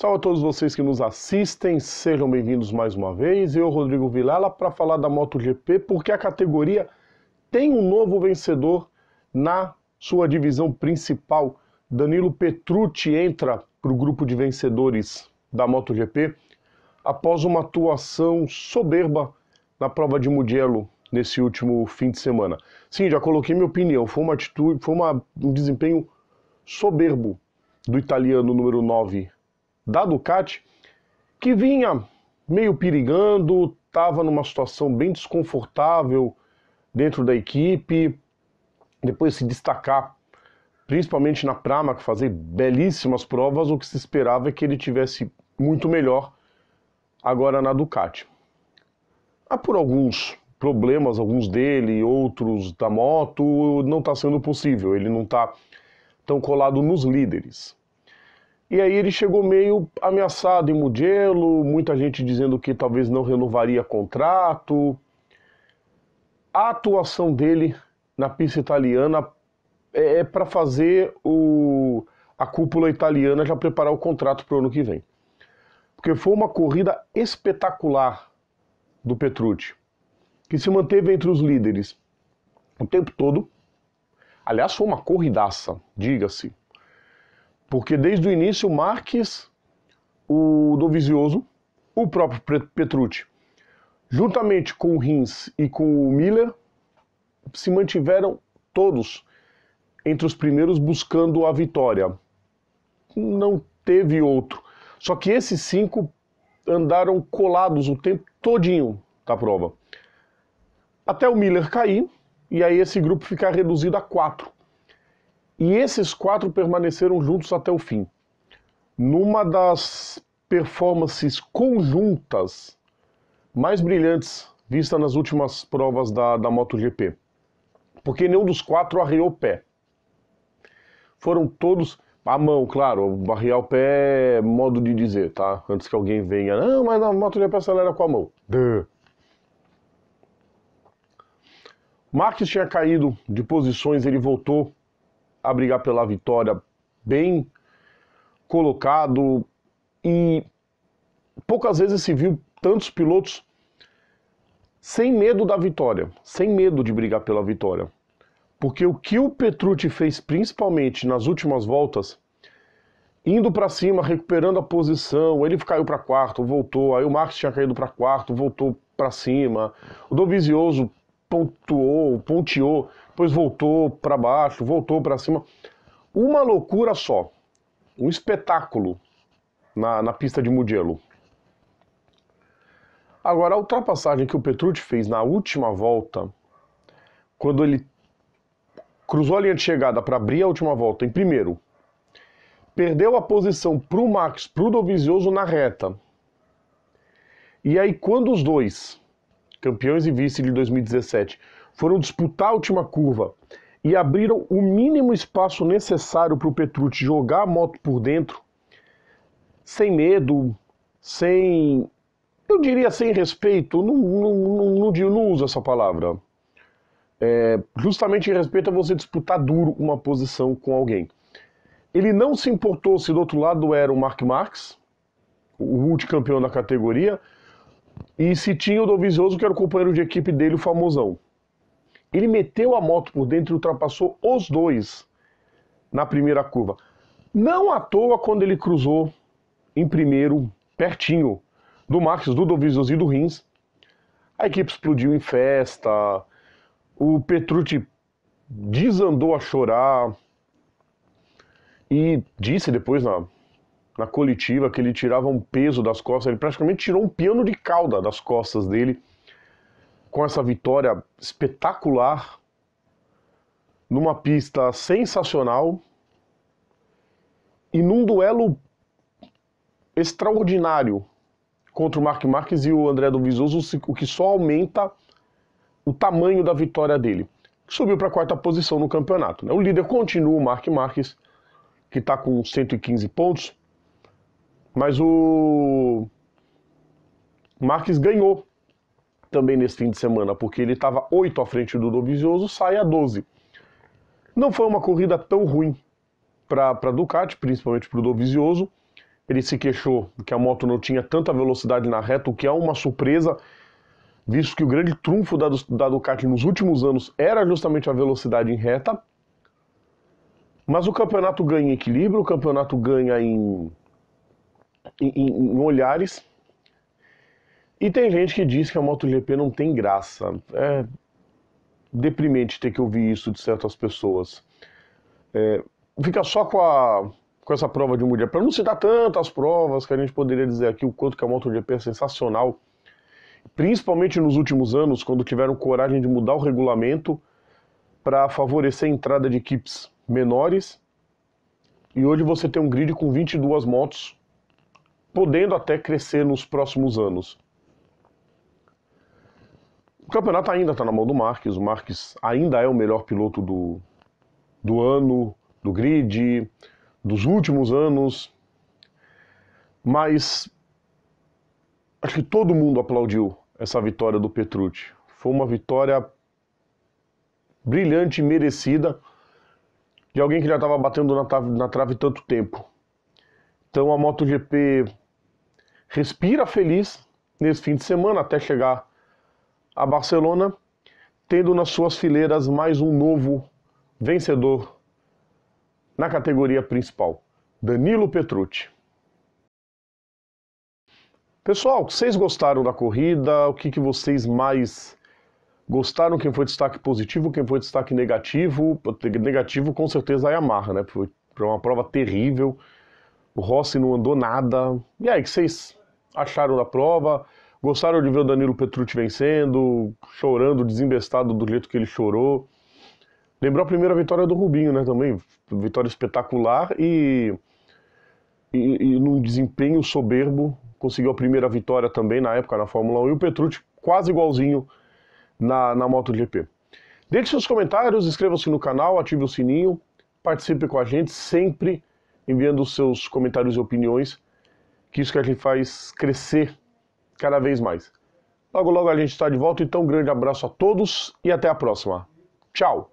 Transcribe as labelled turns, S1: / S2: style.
S1: Salve a todos vocês que nos assistem, sejam bem-vindos mais uma vez. Eu, Rodrigo Vilela, para falar da MotoGP, porque a categoria tem um novo vencedor na sua divisão principal. Danilo Petrucci entra para o grupo de vencedores da MotoGP após uma atuação soberba na prova de Mugello nesse último fim de semana. Sim, já coloquei minha opinião, foi uma atitude, foi uma, um desempenho soberbo do italiano número 9 da Ducati, que vinha meio perigando, estava numa situação bem desconfortável dentro da equipe, depois se destacar, principalmente na Prama, que fazia belíssimas provas, o que se esperava é que ele tivesse muito melhor agora na Ducati. Há ah, por alguns problemas, alguns dele, outros da moto, não está sendo possível, ele não está tão colado nos líderes. E aí ele chegou meio ameaçado em Mugello, muita gente dizendo que talvez não renovaria contrato. A atuação dele na pista italiana é, é para fazer o, a cúpula italiana já preparar o contrato para o ano que vem. Porque foi uma corrida espetacular do Petrucci, que se manteve entre os líderes o tempo todo. Aliás, foi uma corridaça, diga-se. Porque desde o início, o Marques, o Dovizioso, o próprio Petrucci, juntamente com o Rins e com o Miller, se mantiveram todos entre os primeiros buscando a vitória. Não teve outro. Só que esses cinco andaram colados o tempo todinho da prova. Até o Miller cair, e aí esse grupo ficar reduzido a quatro. E esses quatro permaneceram juntos até o fim. Numa das performances conjuntas mais brilhantes vista nas últimas provas da, da MotoGP. Porque nenhum dos quatro arreou o pé. Foram todos à mão, claro, barrear o pé é modo de dizer, tá? Antes que alguém venha, não, mas na MotoGP acelera com a mão. Duh. Marques tinha caído de posições, ele voltou a brigar pela vitória bem colocado e poucas vezes se viu tantos pilotos sem medo da vitória, sem medo de brigar pela vitória. Porque o que o Petrucci fez principalmente nas últimas voltas, indo para cima, recuperando a posição, ele caiu para quarto, voltou, aí o Max tinha caído para quarto, voltou para cima. O Dovizioso pontuou, ponteou, depois voltou para baixo, voltou para cima. Uma loucura só. Um espetáculo na, na pista de Mugello. Agora, a ultrapassagem que o Petrucci fez na última volta, quando ele cruzou a linha de chegada para abrir a última volta em primeiro, perdeu a posição para o Max, para o na reta. E aí, quando os dois campeões e vice de 2017, foram disputar a última curva e abriram o mínimo espaço necessário para o Petrucci jogar a moto por dentro, sem medo, sem. Eu diria sem respeito, não, não, não, não uso essa palavra. É, justamente em respeito a você disputar duro uma posição com alguém. Ele não se importou se do outro lado era o Mark Marx, o multicampeão da categoria, e se tinha o Dovizioso, que era o companheiro de equipe dele, o famosão. Ele meteu a moto por dentro e ultrapassou os dois na primeira curva. Não à toa quando ele cruzou em primeiro, pertinho do Max, do Dovizioso e do Rins. A equipe explodiu em festa. O Petrucci desandou a chorar e disse depois na, na coletiva que ele tirava um peso das costas, ele praticamente tirou um piano de cauda das costas dele com essa vitória espetacular numa pista sensacional e num duelo extraordinário contra o Mark Marques e o André do Visoso o que só aumenta o tamanho da vitória dele. Subiu para a quarta posição no campeonato. Né? O líder continua o Mark Marques, que está com 115 pontos. Mas o Marques ganhou também nesse fim de semana, porque ele estava 8 à frente do Dovizioso, sai a 12. Não foi uma corrida tão ruim para a Ducati, principalmente para o Dovizioso. Ele se queixou que a moto não tinha tanta velocidade na reta, o que é uma surpresa, visto que o grande trunfo da, da Ducati nos últimos anos era justamente a velocidade em reta. Mas o campeonato ganha em equilíbrio, o campeonato ganha em em, em olhares. E tem gente que diz que a MotoGP não tem graça. É deprimente ter que ouvir isso de certas pessoas. É, fica só com, a, com essa prova de mulher. Para não citar tantas provas que a gente poderia dizer aqui o quanto que a MotoGP é sensacional, principalmente nos últimos anos, quando tiveram coragem de mudar o regulamento para favorecer a entrada de equipes menores. E hoje você tem um grid com 22 motos podendo até crescer nos próximos anos. O campeonato ainda está na mão do Marques, o Marques ainda é o melhor piloto do, do ano, do grid, dos últimos anos, mas acho que todo mundo aplaudiu essa vitória do Petrucci. Foi uma vitória brilhante e merecida de alguém que já estava batendo na trave, na trave tanto tempo. Então a MotoGP respira feliz nesse fim de semana até chegar a Barcelona, tendo nas suas fileiras mais um novo vencedor na categoria principal, Danilo Petrucci. Pessoal, vocês gostaram da corrida? O que, que vocês mais gostaram? Quem foi destaque positivo? Quem foi destaque negativo? Negativo com certeza é a Yamaha, né? Foi uma prova terrível. O Rossi não andou nada. E aí, o que vocês acharam da prova, gostaram de ver o Danilo Petrucci vencendo, chorando, desembestado do jeito que ele chorou. Lembrou a primeira vitória do Rubinho, né, também, vitória espetacular e, e, e num desempenho soberbo, conseguiu a primeira vitória também na época na Fórmula 1 e o Petrucci quase igualzinho na, na MotoGP. Deixe seus comentários, inscreva-se no canal, ative o sininho, participe com a gente sempre enviando seus comentários e opiniões que isso que a gente faz crescer cada vez mais. Logo, logo a gente está de volta, então um grande abraço a todos e até a próxima. Tchau!